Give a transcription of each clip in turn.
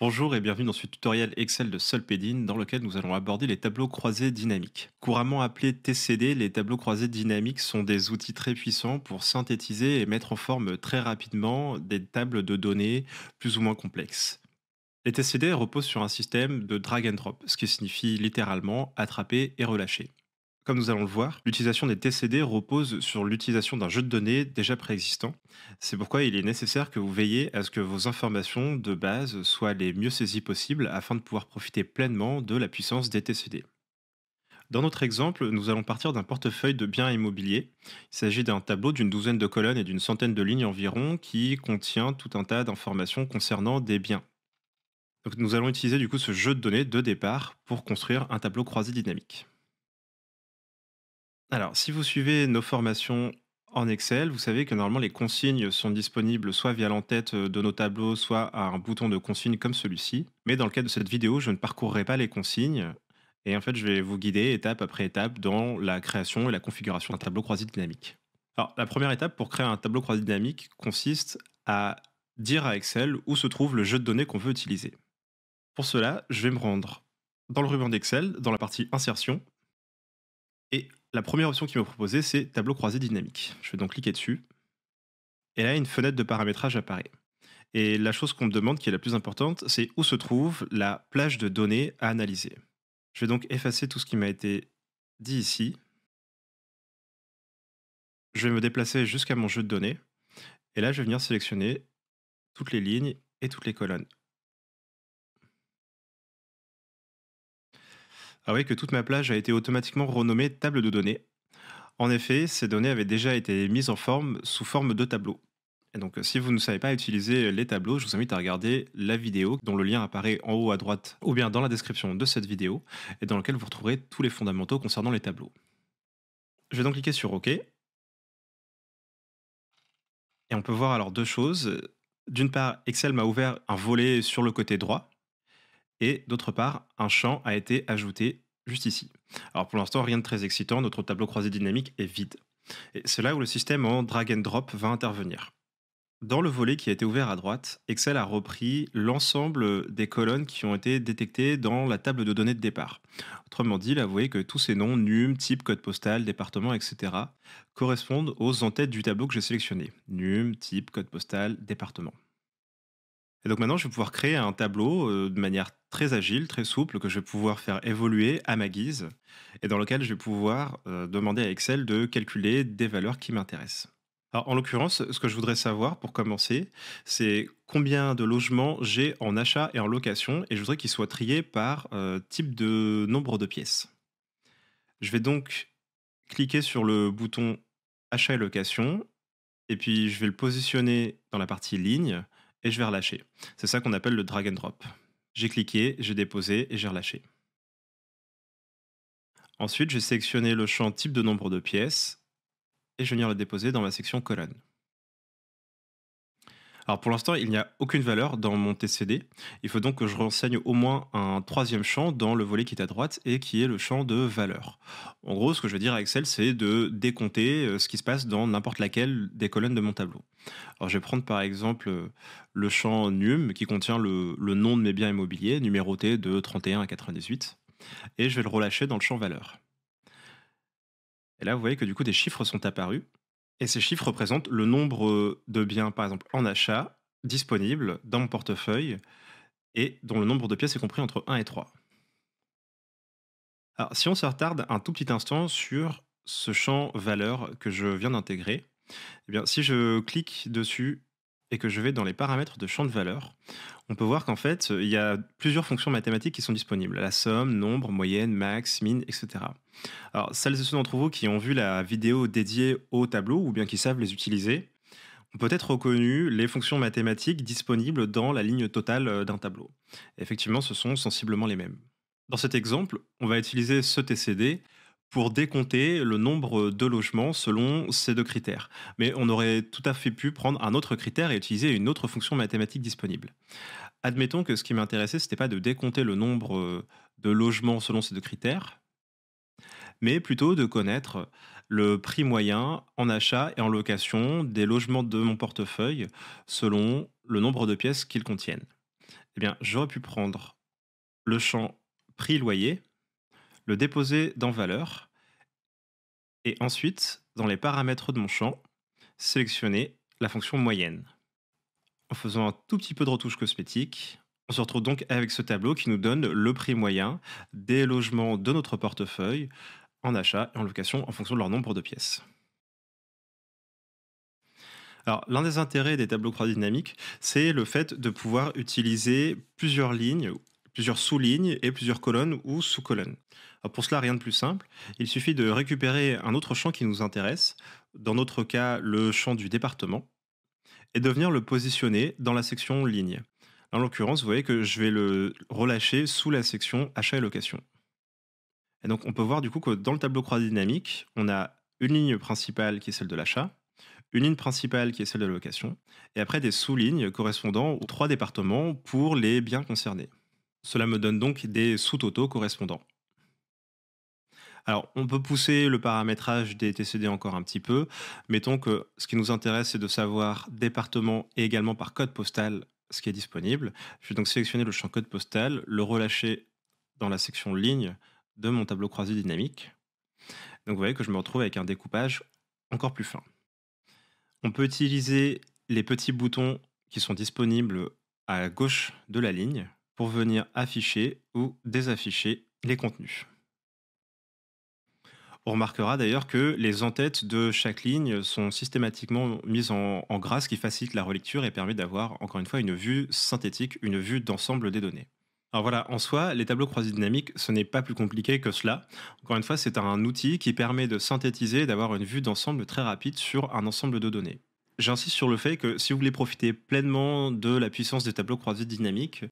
Bonjour et bienvenue dans ce tutoriel Excel de Solpedin dans lequel nous allons aborder les tableaux croisés dynamiques. Couramment appelés TCD, les tableaux croisés dynamiques sont des outils très puissants pour synthétiser et mettre en forme très rapidement des tables de données plus ou moins complexes. Les TCD reposent sur un système de drag and drop, ce qui signifie littéralement attraper et relâcher. Comme nous allons le voir, l'utilisation des TCD repose sur l'utilisation d'un jeu de données déjà préexistant. C'est pourquoi il est nécessaire que vous veillez à ce que vos informations de base soient les mieux saisies possibles afin de pouvoir profiter pleinement de la puissance des TCD. Dans notre exemple, nous allons partir d'un portefeuille de biens immobiliers. Il s'agit d'un tableau d'une douzaine de colonnes et d'une centaine de lignes environ qui contient tout un tas d'informations concernant des biens. nous allons utiliser du coup ce jeu de données de départ pour construire un tableau croisé dynamique. Alors, si vous suivez nos formations en Excel, vous savez que normalement les consignes sont disponibles soit via l'entête euh, de nos tableaux, soit à un bouton de consigne comme celui-ci. Mais dans le cadre de cette vidéo, je ne parcourrai pas les consignes. Et en fait, je vais vous guider étape après étape dans la création et la configuration d'un tableau croisé dynamique. Alors, la première étape pour créer un tableau croisé dynamique consiste à dire à Excel où se trouve le jeu de données qu'on veut utiliser. Pour cela, je vais me rendre dans le ruban d'Excel, dans la partie insertion, et la première option qui me proposait c'est tableau croisé dynamique. Je vais donc cliquer dessus. Et là, une fenêtre de paramétrage apparaît. Et la chose qu'on me demande, qui est la plus importante, c'est où se trouve la plage de données à analyser. Je vais donc effacer tout ce qui m'a été dit ici. Je vais me déplacer jusqu'à mon jeu de données. Et là, je vais venir sélectionner toutes les lignes et toutes les colonnes. Ah oui, que toute ma plage a été automatiquement renommée table de données. En effet, ces données avaient déjà été mises en forme sous forme de tableau. Et donc, si vous ne savez pas utiliser les tableaux, je vous invite à regarder la vidéo dont le lien apparaît en haut à droite ou bien dans la description de cette vidéo et dans laquelle vous retrouverez tous les fondamentaux concernant les tableaux. Je vais donc cliquer sur OK. Et on peut voir alors deux choses. D'une part, Excel m'a ouvert un volet sur le côté droit et d'autre part, un champ a été ajouté juste ici. Alors pour l'instant, rien de très excitant, notre tableau croisé dynamique est vide. Et c'est là où le système en drag and drop va intervenir. Dans le volet qui a été ouvert à droite, Excel a repris l'ensemble des colonnes qui ont été détectées dans la table de données de départ. Autrement dit, là, vous voyez que tous ces noms, num, type, code postal, département, etc., correspondent aux entêtes du tableau que j'ai sélectionné. Num, type, code postal, département. Et donc maintenant, je vais pouvoir créer un tableau euh, de manière très agile, très souple, que je vais pouvoir faire évoluer à ma guise, et dans lequel je vais pouvoir euh, demander à Excel de calculer des valeurs qui m'intéressent. Alors, en l'occurrence, ce que je voudrais savoir pour commencer, c'est combien de logements j'ai en achat et en location, et je voudrais qu'ils soient triés par euh, type de nombre de pièces. Je vais donc cliquer sur le bouton achat et location, et puis je vais le positionner dans la partie ligne, et je vais relâcher. C'est ça qu'on appelle le drag and drop. J'ai cliqué, j'ai déposé et j'ai relâché. Ensuite, j'ai sélectionné le champ type de nombre de pièces et je vais venir le déposer dans ma section colonne. Alors pour l'instant, il n'y a aucune valeur dans mon TCD. Il faut donc que je renseigne au moins un troisième champ dans le volet qui est à droite et qui est le champ de valeur. En gros, ce que je veux dire à Excel, c'est de décompter euh, ce qui se passe dans n'importe laquelle des colonnes de mon tableau. Alors je vais prendre par exemple euh, le champ NUM qui contient le, le nom de mes biens immobiliers, numéroté de 31 à 98, et je vais le relâcher dans le champ valeur. Et là, vous voyez que du coup, des chiffres sont apparus et ces chiffres représentent le nombre de biens, par exemple, en achat, disponibles dans mon portefeuille, et dont le nombre de pièces est compris entre 1 et 3. Alors, si on se retarde un tout petit instant sur ce champ valeur que je viens d'intégrer, eh bien, si je clique dessus et que je vais dans les paramètres de champ de valeur, on peut voir qu'en fait, il y a plusieurs fonctions mathématiques qui sont disponibles. La somme, nombre, moyenne, max, min, etc. Alors, celles et ceux d'entre vous qui ont vu la vidéo dédiée au tableau ou bien qui savent les utiliser, ont peut-être reconnu les fonctions mathématiques disponibles dans la ligne totale euh, d'un tableau. effectivement, ce sont sensiblement les mêmes. Dans cet exemple, on va utiliser ce TCD pour décompter le nombre de logements selon ces deux critères. Mais on aurait tout à fait pu prendre un autre critère et utiliser une autre fonction mathématique disponible. Admettons que ce qui m'intéressait, ce n'était pas de décompter le nombre euh, de logements selon ces deux critères, mais plutôt de connaître le prix moyen en achat et en location des logements de mon portefeuille selon le nombre de pièces qu'ils contiennent. Eh bien, j'aurais pu prendre le champ prix loyer le déposer dans valeur et ensuite, dans les paramètres de mon champ, sélectionner la fonction moyenne. En faisant un tout petit peu de retouches cosmétiques, on se retrouve donc avec ce tableau qui nous donne le prix moyen des logements de notre portefeuille en achat et en location en fonction de leur nombre de pièces. Alors, l'un des intérêts des tableaux croisés dynamiques, c'est le fait de pouvoir utiliser plusieurs lignes plusieurs sous-lignes et plusieurs colonnes ou sous-colonnes. Euh, pour cela, rien de plus simple. Il suffit de récupérer un autre champ qui nous intéresse, dans notre cas le champ du département, et de venir le positionner dans la section ligne. En l'occurrence, vous voyez que je vais le relâcher sous la section achat et location. Et donc on peut voir du coup que dans le tableau croisé dynamique, on a une ligne principale qui est celle de l'achat, une ligne principale qui est celle de la location, et après des sous-lignes correspondant aux trois départements pour les biens concernés. Cela me donne donc des sous-totaux correspondants. Alors, on peut pousser le paramétrage des TCD encore un petit peu. Mettons que ce qui nous intéresse, c'est de savoir département et également par code postal ce qui est disponible. Je vais donc sélectionner le champ code postal, le relâcher dans la section ligne de mon tableau croisé dynamique. Donc vous voyez que je me retrouve avec un découpage encore plus fin. On peut utiliser les petits boutons qui sont disponibles à gauche de la ligne pour venir afficher ou désafficher les contenus. On remarquera d'ailleurs que les entêtes de chaque ligne sont systématiquement mises en, grâce, ce qui facilite la relecture et permet d'avoir, encore une fois, une vue synthétique, une vue d'ensemble des données. Alors voilà, en soi, les tableaux croisés dynamiques, ce n'est pas plus compliqué que cela. Encore une fois, c'est un outil qui permet de synthétiser et d'avoir une vue d'ensemble très rapide sur un ensemble de données. J'insiste sur le fait que si vous voulez profiter pleinement de la puissance des tableaux croisés dynamiques,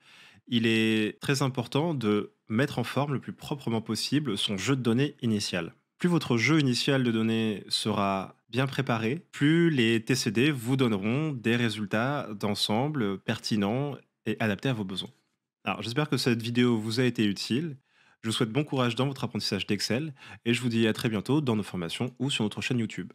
il est très important de mettre en forme le plus proprement possible son jeu de données initial. Plus votre jeu initial de données sera bien préparé, plus les TCD vous donneront des résultats d'ensemble pertinents et adaptés à vos besoins. Alors j'espère que cette vidéo vous a été utile. Je vous souhaite bon courage dans votre apprentissage d'Excel et je vous dis à très bientôt dans nos formations ou sur notre chaîne YouTube.